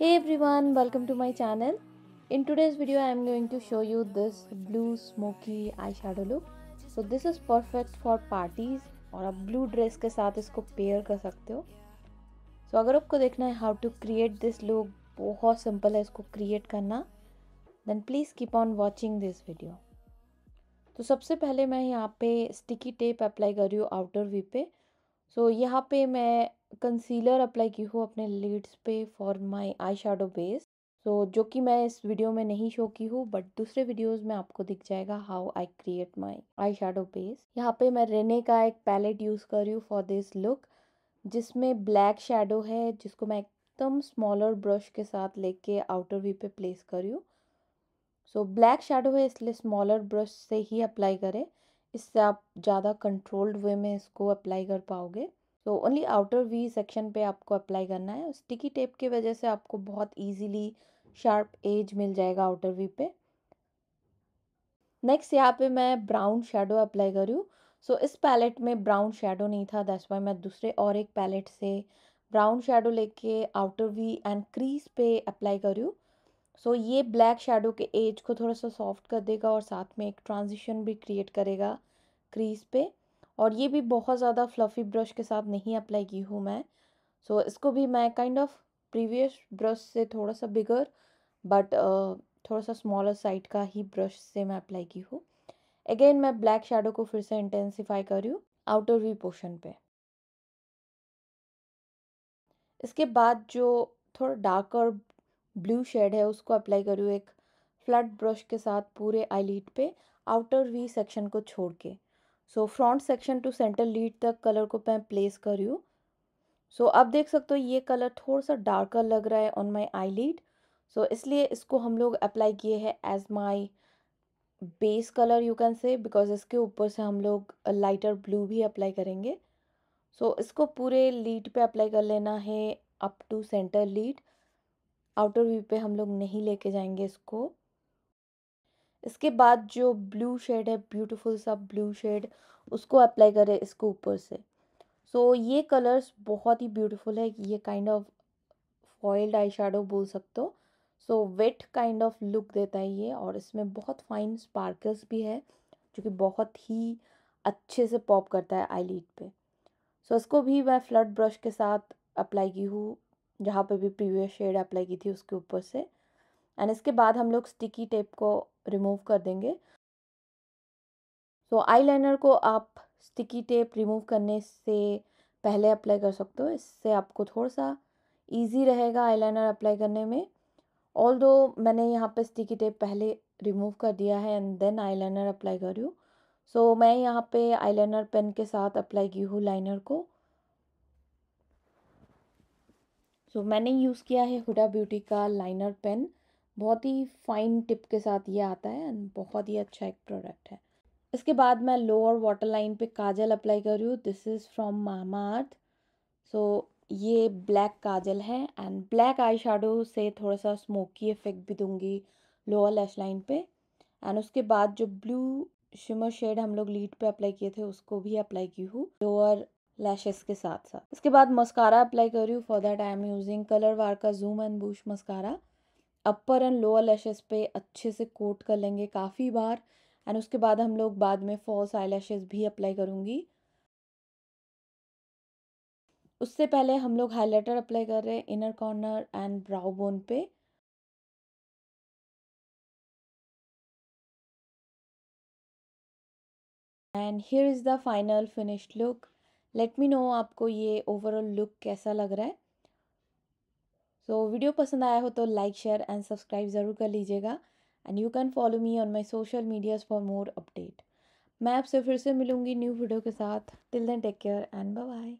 hey everyone welcome to my channel in today's video i am going to show you this blue smoky eyeshadow look so this is perfect for parties और आप blue dress के साथ इसको pair कर सकते हो सो so, अगर आपको देखना है how to create this look बहुत सिंपल है इसको क्रिएट करना then please keep on watching this video तो सबसे पहले मैं यहाँ पे स्टिकी टेप अप्लाई कर रही हूँ आउटर वी पे सो so, यहाँ पे मैं कंसीलर अप्लाई की हूँ अपने लिड्स पे for my eye shadow base तो जो कि मैं इस वीडियो में नहीं शो की हूँ बट दूसरे वीडियोस में आपको दिख जाएगा how I create my eye shadow base यहाँ पे मैं रेने का एक पैलेट यूज़ कर रही हूँ फॉर दिस लुक जिसमें ब्लैक शेडो है जिसको मैं एकदम स्मॉलर ब्रश के साथ लेके आउटर वी पे प्लेस कर रही हूँ सो ब्लैक शेडो है इसलिए स्मॉलर ब्रश से ही अप्लाई करें इससे आप ज़्यादा कंट्रोल्ड वे में इसको अप्लाई कर पाओगे तो ओनली आउटर वी सेक्शन पे आपको अप्लाई करना है स्टिकी टेप की वजह से आपको बहुत इजीली शार्प एज मिल जाएगा आउटर वी पे नेक्स्ट यहाँ पे मैं ब्राउन शेडो अप्लाई कर रही हूँ सो so, इस पैलेट में ब्राउन शेडो नहीं था दैट्स वाई मैं दूसरे और एक पैलेट से ब्राउन शेडो लेके आउटर वी एंड क्रीज पे अप्लाई कर रही हूँ सो so, ये ब्लैक शेडो के एज को थोड़ा सा सॉफ्ट कर देगा और साथ में एक ट्रांजिशन भी क्रिएट करेगा क्रीज पे और ये भी बहुत ज़्यादा फ्लफ़ी ब्रश के साथ नहीं अप्लाई की हूँ मैं सो so, इसको भी मैं काइंड ऑफ प्रीवियस ब्रश से थोड़ा सा बिगर बट uh, थोड़ा सा स्मॉलर साइड का ही ब्रश से मैं अप्लाई की हूँ अगेन मैं ब्लैक शेडो को फिर से इंटेंसीफाई कर रही हूँ आउटर वी पोर्शन पे इसके बाद जो थोड़ा डार्क और ब्लू शेड है उसको अप्लाई कर रही हूँ एक फ्लड ब्रश के साथ पूरे आईलिड पे आउटर वी सेक्शन को छोड़ के so front section to centre lid तक कलर को मैं प्लेस कर रही हूँ सो so, अब देख सकते हो ये कलर थोड़ा सा डार्कर लग रहा है on my I lead so इसलिए इसको हम लोग अप्लाई किए हैं as my base colour you can say because इसके ऊपर से हम लोग लाइटर ब्लू भी अप्लाई करेंगे सो so, इसको पूरे लीड पे अप्लाई कर लेना है up to centre lid outer V पे हम लोग नहीं लेके जाएंगे इसको इसके बाद जो ब्लू शेड है ब्यूटीफुल सा ब्लू शेड उसको अप्लाई करें इसको ऊपर से सो so, ये कलर्स बहुत ही ब्यूटीफुल है ये काइंड ऑफ फॉइल्ड आई बोल सकते हो so wet kind of look देता है ये और इसमें बहुत फाइन स्पार्कल्स भी है जो कि बहुत ही अच्छे से पॉप करता है आई लीड पे सो so, इसको भी मैं फ्लड ब्रश के साथ अप्लाई की हूँ जहाँ पे भी प्रीवियस शेड अप्लाई की थी उसके ऊपर से एंड इसके बाद हम लोग स्टिकी टेप को रिमूव कर देंगे सो so, आईलाइनर को आप स्टिकी टेप रिमूव करने से पहले अप्लाई कर सकते हो इससे आपको थोड़ा सा इजी रहेगा आईलाइनर अप्लाई करने में ऑल दो मैंने यहाँ पे स्टिकी टेप पहले रिमूव कर दिया है एंड देन आईलाइनर अप्लाई कर रही हूँ सो so, मैं यहाँ पे आईलाइनर पेन के साथ अप्लाई की हूँ लाइनर को सो so, मैंने यूज़ किया है हुडा ब्यूटी का लाइनर पेन बहुत ही फाइन टिप के साथ ये आता है एंड बहुत ही अच्छा एक प्रोडक्ट है इसके बाद मैं लोअर वाटर लाइन पे काजल अप्लाई कर रही हूँ this is from Mamaearth so ये ब्लैक काजल है एंड ब्लैक आई से थोड़ा सा स्मोकी इफेक्ट भी दूंगी लोअर लैश लाइन पे एंड उसके बाद जो ब्लू शिमर शेड हम लोग लीड पे अप्लाई किए थे उसको भी अप्लाई की हूँ लोअर लैशेस के साथ साथ इसके बाद मस्कारा अप्लाई कर रही हूँ for that I am using Colorbar का zoom and push mascara upper and lower lashes पे अच्छे से कोट कर लेंगे काफ़ी बार एंड उसके बाद हम लोग बाद में फॉल्स आई लैशेज भी अप्लाई करूँगी उससे पहले हम लोग हाईलाइटर अप्लाई कर रहे हैं inner corner and brow bone पे and here is the final finished look let me know आपको ये ओवरऑल लुक कैसा लग रहा है सो so, वीडियो पसंद आया हो तो लाइक शेयर एंड सब्सक्राइब ज़रूर कर लीजिएगा and you can follow me on my social medias for more update मैं आपसे फिर से मिलूंगी न्यू वीडियो के साथ till then take care and bye